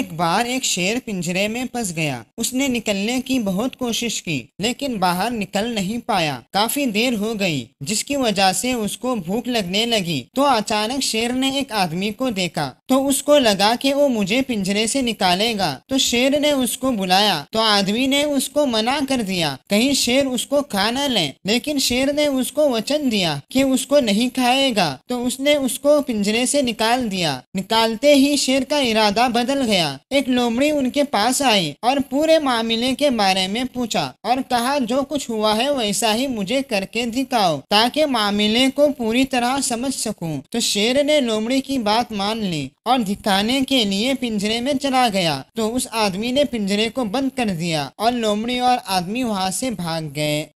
एक बार एक शेर पिंजरे में फंस गया उसने निकलने की बहुत कोशिश की लेकिन बाहर निकल नहीं पाया काफी देर हो गई जिसकी वजह से उसको भूख लगने लगी तो अचानक शेर ने एक आदमी को देखा तो उसको लगा कि वो मुझे पिंजरे से निकालेगा तो शेर ने उसको बुलाया तो आदमी ने उसको मना कर दिया कहीं शेर उसको खा न ले लेकिन शेर ने उसको वचन दिया कि उसको नहीं खाएगा तो उसने उसको पिंजरे से निकाल दिया निकालते ही शेर का इरादा बदल गया गया एक लोमड़ी उनके पास आई और पूरे मामले के बारे में पूछा और कहा जो कुछ हुआ है वैसा ही मुझे करके दिखाओ ताकि मामले को पूरी तरह समझ सकूं। तो शेर ने लोमड़ी की बात मान ली और दिखाने के लिए पिंजरे में चला गया तो उस आदमी ने पिंजरे को बंद कर दिया और लोमड़ी और आदमी वहाँ से भाग गए